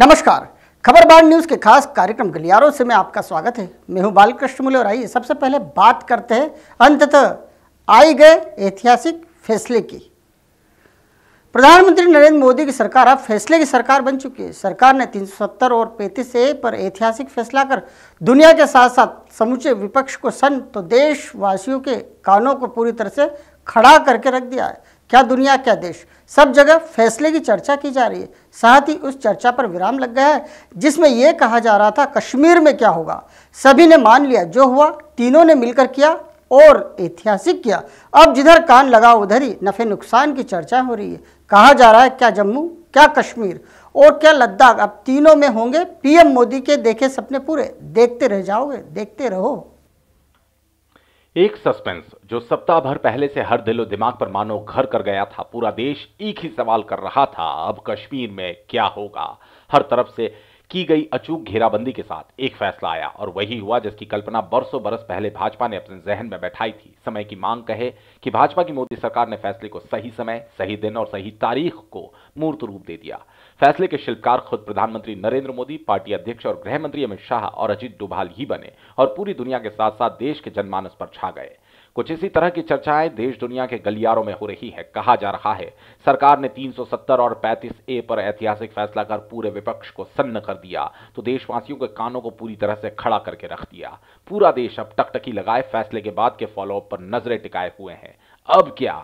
नमस्कार खबर खबरबार न्यूज के खास कार्यक्रम गलियारों से मैं आपका स्वागत है मैं हूं बालकृष्ण मुले और आइए सबसे पहले बात करते हैं अंततः आए गए ऐतिहासिक फैसले की प्रधानमंत्री नरेंद्र मोदी की सरकार अब फैसले की सरकार बन चुकी है सरकार ने 370 और 35 ए पर ऐतिहासिक फैसला कर दुनिया के साथ साथ समूचे विपक्ष को सन तो देशवासियों के कानों को पूरी तरह से खड़ा करके रख दिया है क्या दुनिया क्या देश सब जगह फैसले की चर्चा की जा रही है साथ ही उस चर्चा पर विराम लग गया है जिसमें यह कहा जा रहा था कश्मीर में क्या होगा सभी ने मान लिया जो हुआ तीनों ने मिलकर किया और ऐतिहासिक किया अब जिधर कान लगा उधर ही नफ़े नुकसान की चर्चा हो रही है कहा जा रहा है क्या जम्मू क्या कश्मीर और क्या लद्दाख अब तीनों में होंगे पीएम मोदी के देखे सपने पूरे देखते रह जाओगे देखते रहो एक सस्पेंस जो सप्ताह भर पहले से हर दिलो दिमाग पर मानो घर कर गया था पूरा देश एक ही सवाल कर रहा था अब कश्मीर में क्या होगा हर तरफ से की गई अचूक घेराबंदी के साथ एक फैसला आया और वही हुआ जिसकी कल्पना बरसों बरस पहले भाजपा ने अपने जहन में बैठाई थी समय की मांग कहे कि भाजपा की मोदी सरकार ने फैसले को सही समय सही दिन और सही तारीख को मूर्त रूप दे दिया फैसले के शिल्पकार खुद प्रधानमंत्री नरेंद्र मोदी पार्टी अध्यक्ष और गृह मंत्री अमित शाह और अजीत डोभाल ही बने और पूरी दुनिया के साथ साथ देश के जनमानस पर छा गए कुछ इसी तरह की चर्चाएं देश दुनिया के गलियारों में हो रही है कहा जा रहा है सरकार ने 370 और 35 ए पर ऐतिहासिक फैसला कर पूरे विपक्ष को सन्न कर दिया तो देशवासियों के कानों को पूरी तरह से खड़ा करके रख दिया पूरा देश अब टकटकी लगाए फैसले के बाद के फॉलोअप पर नजरें टिकाए हुए हैं अब क्या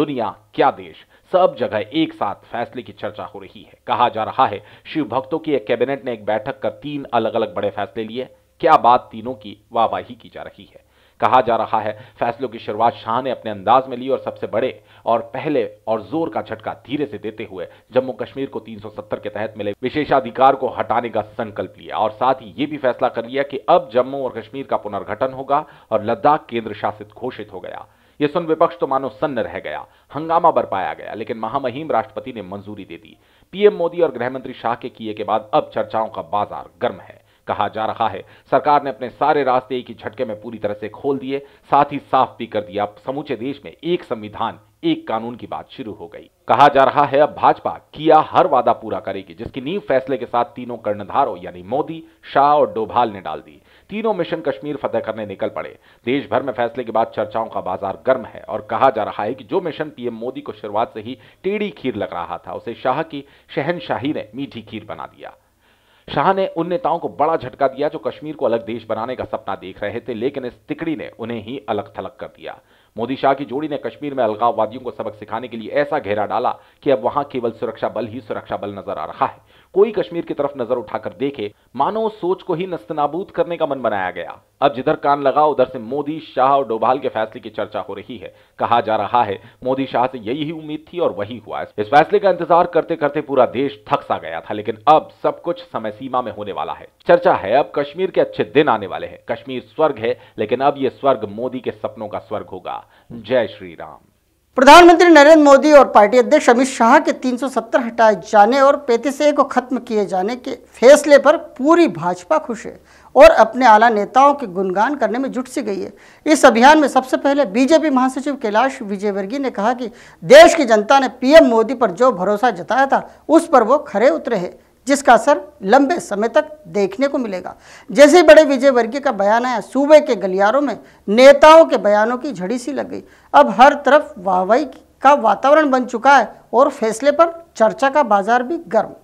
दुनिया क्या देश सब जगह एक साथ फैसले की चर्चा हो रही है कहा जा रहा है शिव भक्तों की एक कैबिनेट ने एक बैठक कर तीन अलग अलग बड़े फैसले लिए क्या बात तीनों की वाहवाही की जा रही है कहा जा रहा है फैसलों की शुरुआत शाह ने अपने अंदाज में ली और सबसे बड़े और पहले और जोर का झटका धीरे से देते हुए जम्मू कश्मीर को 370 के तहत मिले विशेषाधिकार को हटाने का संकल्प लिया और साथ ही यह भी फैसला कर लिया कि अब जम्मू और कश्मीर का पुनर्गठन होगा और लद्दाख केंद्र शासित घोषित हो गया ये सुन विपक्ष तो मानो सन्न रह गया हंगामा बरपाया गया लेकिन महामहिम राष्ट्रपति ने मंजूरी दे दी पीएम मोदी और गृहमंत्री शाह के किए के बाद अब चर्चाओं का बाजार गर्म है कहा जा रहा है सरकार ने अपने सारे रास्ते एक ही झटके में पूरी तरह से खोल दिए साथ ही साफ भी कर दिया समूचे देश में एक संविधान एक कानून की बात शुरू हो गई कहा जा रहा है अब भाजपा किया हर वादा पूरा करेगी जिसकी नींव फैसले के साथ तीनों कर्णधारों यानी मोदी शाह और डोभाल ने डाल दी तीनों मिशन कश्मीर फतेह करने निकल पड़े देश भर में फैसले के बाद चर्चाओं का बाजार गर्म है और कहा जा रहा है कि जो मिशन पीएम मोदी को शुरुआत से ही टेढ़ी खीर लग रहा था उसे शाह की शहनशाही ने मीठी खीर बना दिया शाह ने उन नेताओं को बड़ा झटका दिया जो कश्मीर को अलग देश बनाने का सपना देख रहे थे लेकिन इस तिकड़ी ने उन्हें ही अलग थलग कर दिया मोदी शाह की जोड़ी ने कश्मीर में अलगाववादियों को सबक सिखाने के लिए ऐसा घेरा डाला कि अब वहां केवल सुरक्षा बल ही सुरक्षा बल नजर आ रहा है कोई कश्मीर की तरफ नजर उठाकर देखे मानो उस सोच को ही नस्तनाबूद करने का मन बनाया गया अब जिधर कान लगा उधर से मोदी शाह और डोभाल के फैसले की चर्चा हो रही है कहा जा रहा है मोदी शाह से यही उम्मीद थी और वही हुआ इस फैसले का इंतजार करते करते पूरा देश थक सा गया था लेकिन अब सब कुछ समय सीमा में होने वाला है चर्चा है अब कश्मीर के अच्छे दिन आने वाले हैं कश्मीर स्वर्ग है लेकिन अब ये स्वर्ग मोदी के सपनों का स्वर्ग होगा जय श्री राम प्रधानमंत्री नरेंद्र मोदी और पार्टी अध्यक्ष अमित शाह के 370 हटाए जाने और पैंतीस को खत्म किए जाने के फैसले पर पूरी भाजपा खुश है और अपने आला नेताओं के गुणगान करने में जुट सी गई है इस अभियान में सबसे पहले बीजेपी महासचिव कैलाश विजयवर्गीय ने कहा कि देश की जनता ने पीएम मोदी पर जो भरोसा जताया था उस पर वो खरे उतरे हैं जिसका असर लंबे समय तक देखने को मिलेगा जैसे बड़े विजय वर्गीय का बयान आया सूबे के गलियारों में नेताओं के बयानों की झड़ी सी लग गई अब हर तरफ वाहवाही का वातावरण बन चुका है और फैसले पर चर्चा का बाजार भी गर्म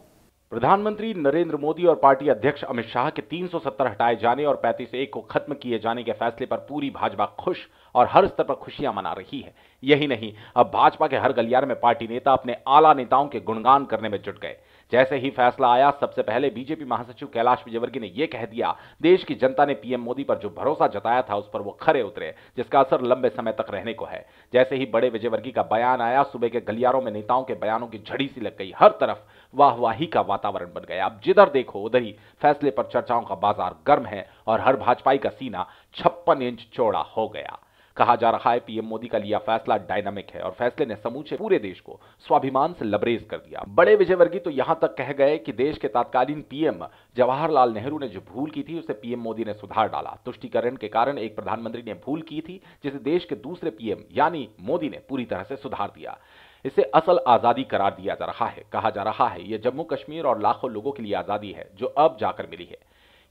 प्रधानमंत्री नरेंद्र मोदी और पार्टी अध्यक्ष अमित शाह के 370 हटाए जाने और पैंतीस एक को खत्म किए जाने के फैसले पर पूरी भाजपा खुश और हर स्तर पर खुशियां मना रही है यही नहीं अब भाजपा के हर गलियार में पार्टी नेता अपने आला नेताओं के गुणगान करने में जुट गए जैसे ही फैसला आया सबसे पहले बीजेपी महासचिव कैलाश विजयवर्गीय ने यह कह दिया देश की जनता ने पीएम मोदी पर जो भरोसा जताया था उस पर वो खरे उतरे जिसका असर लंबे समय तक रहने को है जैसे ही बड़े विजयवर्गीय का बयान आया सुबह के गलियारों में नेताओं के बयानों की झड़ी सी लग गई हर तरफ वाहवाही का वातावरण बन गया अब जिधर देखो उधर ही फैसले पर चर्चाओं का बाजार गर्म है और हर भाजपाई का सीना छप्पन इंच चौड़ा हो गया कहा जा रहा है पीएम मोदी का लिया फैसला डायनामिक है और फैसले ने समूचे पूरे देश को स्वाभिमान से लबरेज कर दिया बड़े विजयवर्गीय तो यहां तक कह गए कि देश के तत्कालीन पीएम जवाहरलाल नेहरू ने जो भूल की थी उसे पीएम मोदी ने सुधार डाला तुष्टिकरण के कारण एक प्रधानमंत्री ने भूल की थी जिसे देश के दूसरे पीएम यानी मोदी ने पूरी तरह से सुधार दिया इसे असल आजादी करार दिया जा रहा है कहा जा रहा है यह जम्मू कश्मीर और लाखों लोगों के लिए आजादी है जो अब जाकर मिली है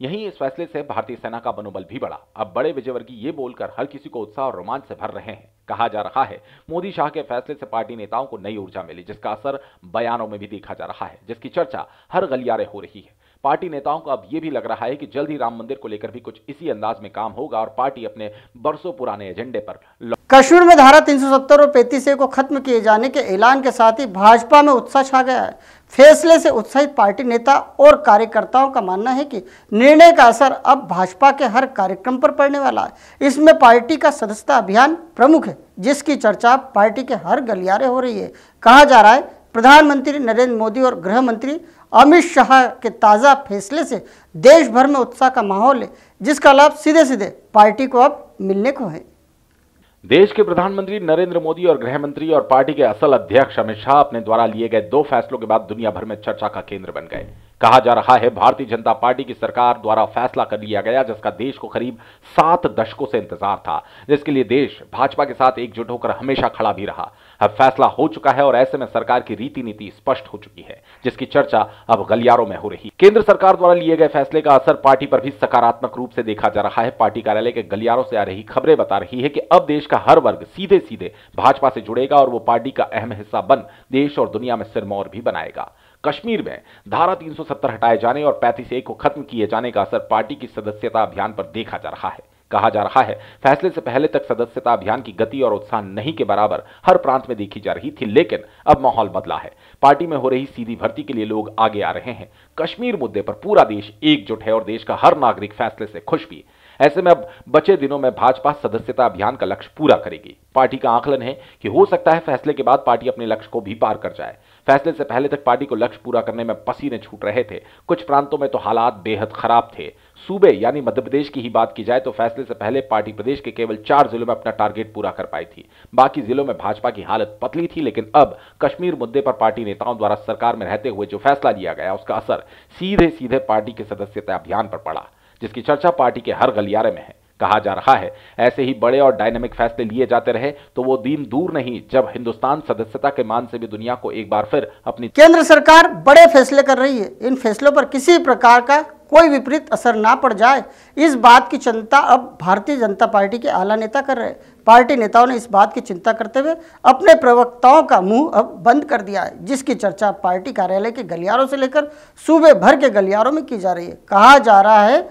यहीं इस फैसले से भारतीय सेना का मनोबल भी बढ़ा अब बड़े विजयवर्गीय ये बोलकर हर किसी को उत्साह और रोमांच से भर रहे हैं कहा जा रहा है मोदी शाह के फैसले से पार्टी नेताओं को नई ऊर्जा मिली जिसका असर बयानों में भी देखा जा रहा है जिसकी चर्चा हर गलियारे हो रही है पार्टी नेताओं को अब ये भी लग रहा है कि जल्द ही राम मंदिर को लेकर भी कुछ इसी अंदाज में काम होगा और पार्टी अपने बरसों पुराने एजेंडे पर कश्मीर में धारा 370 और पैंतीस ए को खत्म किए जाने के ऐलान के साथ ही भाजपा में उत्साह छा गया है फैसले से उत्साहित पार्टी नेता और कार्यकर्ताओं का मानना है कि निर्णय का असर अब भाजपा के हर कार्यक्रम पर पड़ने वाला है इसमें पार्टी का सदस्यता अभियान प्रमुख है जिसकी चर्चा पार्टी के हर गलियारे हो रही है कहा जा रहा है प्रधानमंत्री नरेंद्र मोदी और गृह मंत्री अमित शाह के ताज़ा फैसले से देश भर में उत्साह का माहौल है जिसका लाभ सीधे सीधे पार्टी को अब मिलने को है देश के प्रधानमंत्री नरेंद्र मोदी और गृह मंत्री और पार्टी के असल अध्यक्ष अमित शाह अपने द्वारा लिए गए दो फैसलों के बाद दुनिया भर में चर्चा का केंद्र बन गए कहा जा रहा है भारतीय जनता पार्टी की सरकार द्वारा फैसला कर लिया गया जिसका देश को करीब सात दशकों से इंतजार था जिसके लिए देश भाजपा के साथ एकजुट होकर हमेशा खड़ा भी रहा अब फैसला हो चुका है और ऐसे में सरकार की रीति नीति स्पष्ट हो चुकी है जिसकी चर्चा अब गलियारों में हो रही केंद्र सरकार द्वारा लिए गए फैसले का असर पार्टी पर भी सकारात्मक रूप से देखा जा रहा है पार्टी कार्यालय के गलियारों से आ रही खबरें बता रही है कि अब देश का हर वर्ग सीधे सीधे भाजपा से जुड़ेगा और वो पार्टी का अहम हिस्सा बन देश और दुनिया में सिरमौर भी बनाएगा कश्मीर में धारा 370 हटाए जाने और पैंतीस ए को खत्म किए जाने का असर पार्टी की सदस्यता अभियान पर देखा जा रहा है कहा जा रहा है फैसले से पहले तक सदस्यता अभियान की गति और उत्साह नहीं के बराबर हर प्रांत में देखी जा रही थी लेकिन अब माहौल बदला है पार्टी में हो रही सीधी भर्ती के लिए लोग आगे आ रहे हैं कश्मीर मुद्दे पर पूरा देश एकजुट है और देश का हर नागरिक फैसले से खुश भी ऐसे में अब बचे दिनों में भाजपा सदस्यता अभियान का लक्ष्य पूरा करेगी पार्टी का आकलन है कि हो सकता है फैसले के बाद पार्टी अपने लक्ष्य को भी पार कर जाए फैसले से पहले तक पार्टी को लक्ष्य पूरा करने में पसीने छूट रहे थे कुछ प्रांतों में तो हालात बेहद खराब थे सूबे यानी मध्य प्रदेश की ही बात की जाए तो फैसले से पहले पार्टी प्रदेश के केवल चार जिलों में अपना टारगेट पूरा कर पाई थी बाकी जिलों में भाजपा की हालत पतली थी लेकिन अब कश्मीर मुद्दे पर पार्टी नेताओं द्वारा सरकार में रहते हुए जो फैसला लिया गया उसका असर सीधे सीधे पार्टी के सदस्यता अभियान पर पड़ा जिसकी चर्चा पार्टी के हर गलियारे में है कहा जा रहा है ऐसे ही बड़े और डायनेमिक फैसले लिए जाते रहे तो वो दिन दूर नहीं जब हिंदुस्तान सदस्यता के मान से भी दुनिया को एक बार फिर अपनी केंद्र सरकार बड़े फैसले कर रही है इन फैसलों पर किसी प्रकार का कोई विपरीत असर ना पड़ जाए इस बात की चिंता अब भारतीय जनता पार्टी के आला नेता कर रहे हैं पार्टी नेताओं ने इस बात की चिंता करते हुए अपने प्रवक्ताओं का मुंह अब बंद कर दिया है जिसकी चर्चा पार्टी कार्यालय के गलियारों से लेकर सूबे भर के गलियारों में की जा रही है कहा जा रहा है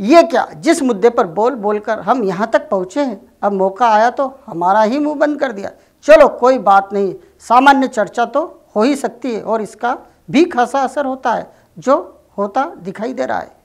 ये क्या जिस मुद्दे पर बोल बोल कर हम यहाँ तक पहुँचे हैं अब मौका आया तो हमारा ही मुंह बंद कर दिया चलो कोई बात नहीं सामान्य चर्चा तो हो ही सकती है और इसका भी खासा असर होता है जो होता दिखाई दे रहा है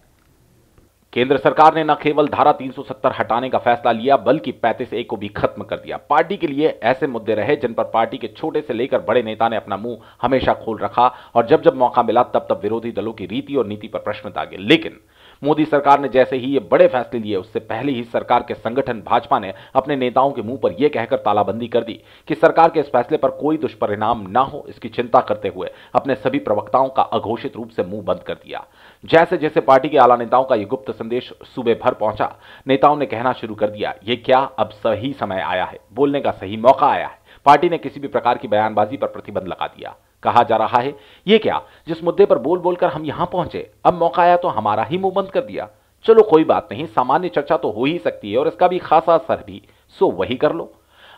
केंद्र सरकार ने न केवल धारा 370 हटाने का फैसला लिया बल्कि पैंतीस ए को भी खत्म कर दिया पार्टी के लिए ऐसे मुद्दे रहे जिन पर पार्टी के छोटे से लेकर बड़े नेता ने अपना मुंह हमेशा खोल रखा और जब जब मौका मिला तब तब विरोधी दलों की रीति और नीति पर प्रश्न दागे लेकिन मोदी सरकार ने जैसे ही ये बड़े फैसले लिए उससे पहले ही सरकार के संगठन भाजपा ने अपने नेताओं के मुंह पर यह कहकर तालाबंदी कर दी कि सरकार के इस फैसले पर कोई दुष्परिणाम ना हो इसकी चिंता करते हुए अपने सभी प्रवक्ताओं का अघोषित रूप से मुंह बंद कर दिया जैसे जैसे पार्टी के आला नेताओं का यह गुप्त संदेश सुबह भर पहुंचा नेताओं ने कहना शुरू कर दिया ये क्या अब सही समय आया है बोलने का सही मौका आया है पार्टी ने किसी भी प्रकार की बयानबाजी पर प्रतिबंध लगा दिया कहा जा रहा है ये क्या जिस मुद्दे पर बोल बोलकर हम यहां पहुंचे अब मौका आया तो हमारा ही मुंह बंद कर दिया चलो कोई बात नहीं सामान्य चर्चा तो हो ही सकती है और इसका भी खासा असर भी सो वही कर लो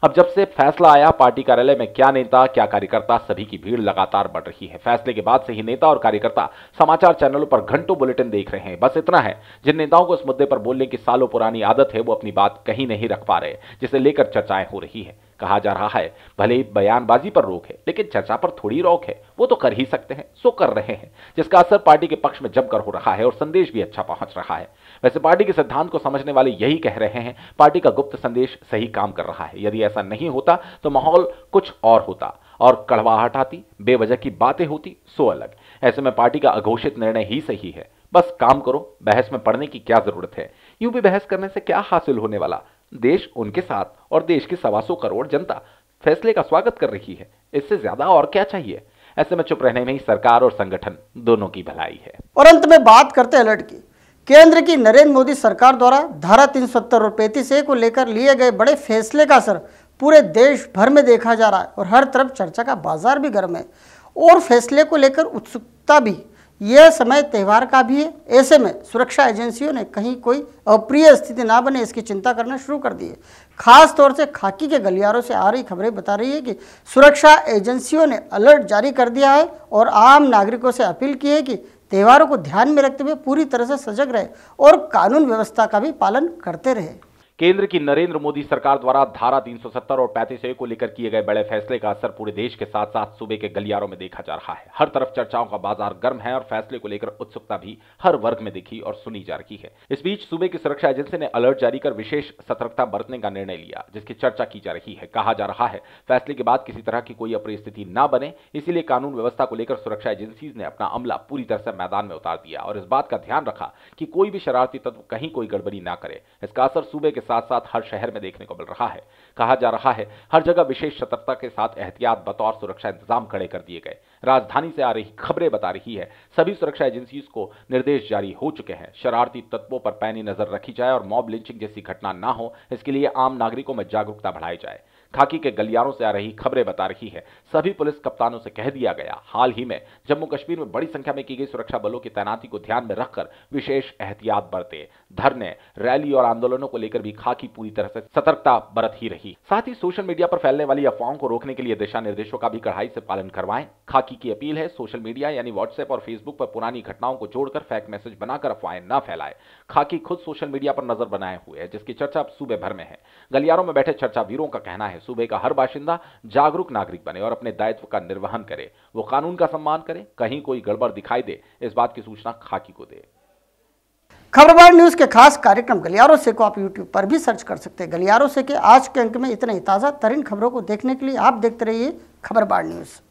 अब जब से फैसला आया पार्टी कार्यालय में क्या नेता क्या कार्यकर्ता सभी की भीड़ लगातार बढ़ रही है फैसले के बाद से ही नेता और कार्यकर्ता समाचार चैनलों पर घंटों बुलेटिन देख रहे हैं बस इतना है जिन नेताओं को इस मुद्दे पर बोलने की सालों पुरानी आदत है वो अपनी बात कहीं नहीं रख पा रहे जिसे लेकर चर्चाएं हो रही है कहा जा रहा है भले ही बयानबाजी पर रोक है लेकिन चर्चा पर थोड़ी रोक है वो तो कर ही सकते हैं सो कर रहे हैं जिसका असर पार्टी के पक्ष में जमकर हो रहा है और संदेश भी अच्छा पहुंच रहा है वैसे पार्टी के सिद्धांत को समझने वाले यही कह रहे हैं पार्टी का गुप्त संदेश सही काम कर रहा है यदि ऐसा नहीं होता तो माहौल कुछ और होता और कड़वाहट आती बेवजह की बातें होती सो अलग ऐसे में पार्टी का अघोषित निर्णय ही सही है बस काम करो बहस में पड़ने की क्या जरूरत है यूं भी बहस करने से क्या हासिल होने वाला देश उनके साथ और देश की सवा सौ करोड़ जनता फैसले का स्वागत कर रही है इससे ज्यादा और क्या चाहिए ऐसे में चुप रहने में ही सरकार और संगठन दोनों की भलाई है और अंत में बात करते अलर्ट की केंद्र की नरेंद्र मोदी सरकार द्वारा धारा तीन सत्तर और पैंतीस ए को लेकर लिए गए बड़े फैसले का असर पूरे देश भर में देखा जा रहा है और हर तरफ चर्चा का बाजार भी गर्म है और फैसले को लेकर उत्सुकता भी यह समय त्यौहार का भी है ऐसे में सुरक्षा एजेंसियों ने कहीं कोई अप्रिय स्थिति ना बने इसकी चिंता करना शुरू कर दी है खास तौर से खाकी के गलियारों से आ रही खबरें बता रही है कि सुरक्षा एजेंसियों ने अलर्ट जारी कर दिया है और आम नागरिकों से अपील की है कि त्यौहारों को ध्यान में रखते हुए पूरी तरह से सजग रहे और कानून व्यवस्था का भी पालन करते रहे केंद्र की नरेंद्र मोदी सरकार द्वारा धारा 370 और पैंतीस ए को लेकर किए गए बड़े फैसले का असर पूरे देश के साथ साथ सूबे के गलियारों में देखा जा रहा है हर तरफ चर्चाओं का बाजार गर्म है और फैसले को लेकर उत्सुकता भी हर वर्ग में दिखी और सुनी जा रही है इस बीच सूबे की सुरक्षा एजेंसी ने अलर्ट जारी कर विशेष सतर्कता बरतने का निर्णय लिया जिसकी चर्चा की जा रही है कहा जा रहा है फैसले के बाद किसी तरह की कोई स्थिति न बने इसीलिए कानून व्यवस्था को लेकर सुरक्षा एजेंसी ने अपना अमला पूरी तरह से मैदान में उतार दिया और इस बात का ध्यान रखा कि कोई भी शरारती तत्व कहीं कोई गड़बड़ी ना करे इसका असर सूबे के साथ साथ हर शहर में देखने को मिल रहा है कहा जा रहा है हर जगह विशेष सतर्कता के साथ एहतियात बतौर सुरक्षा इंतजाम खड़े कर दिए गए राजधानी से आ रही खबरें बता रही है सभी सुरक्षा एजेंसी को निर्देश जारी हो चुके हैं शरारती तत्वों पर पैनी नजर रखी जाए और मॉब लिंचिंग जैसी घटना ना हो इसके लिए आम नागरिकों में जागरूकता बढ़ाई जाए खाकी के गलियारों से आ रही खबरें बता रही है सभी पुलिस कप्तानों से कह दिया गया हाल ही में जम्मू कश्मीर में बड़ी संख्या में की गई सुरक्षा बलों की तैनाती को ध्यान में रखकर विशेष एहतियात बरते धरने रैली और आंदोलनों को लेकर भी खाकी पूरी तरह से सतर्कता बरत ही रही साथ ही सोशल मीडिया पर फैलने वाली अफवाहों को रोकने के लिए दिशा निर्देशों का भी कड़ाई से पालन करवाएं खाकी की अपील है सोशल मीडिया यानी व्हाट्सएप और फेसबुक पर पुरानी घटनाओं को जोड़कर फैक मैसेज बनाकर अफवाहें न फैलाए खाकी खुद सोशल मीडिया पर नजर बनाए हुए है जिसकी चर्चा अब सूबे भर में है गलियारों में बैठे चर्चा वीरों का कहना है सूबे का हर बाशिंदा जागरूक नागरिक बने और अपने दायित्व का निर्वहन करे वो कानून का सम्मान करे कहीं कोई गड़बड़ दिखाई दे इस बात की सूचना खाकी को दे खबरबार न्यूज के खास कार्यक्रम गलियारों से को आप यूट्यूब पर भी सर्च कर सकते हैं गलियारों से के आज के अंक में इतने ही ताज़ा तरीन खबरों को देखने के लिए आप देखते रहिए खबरबार न्यूज़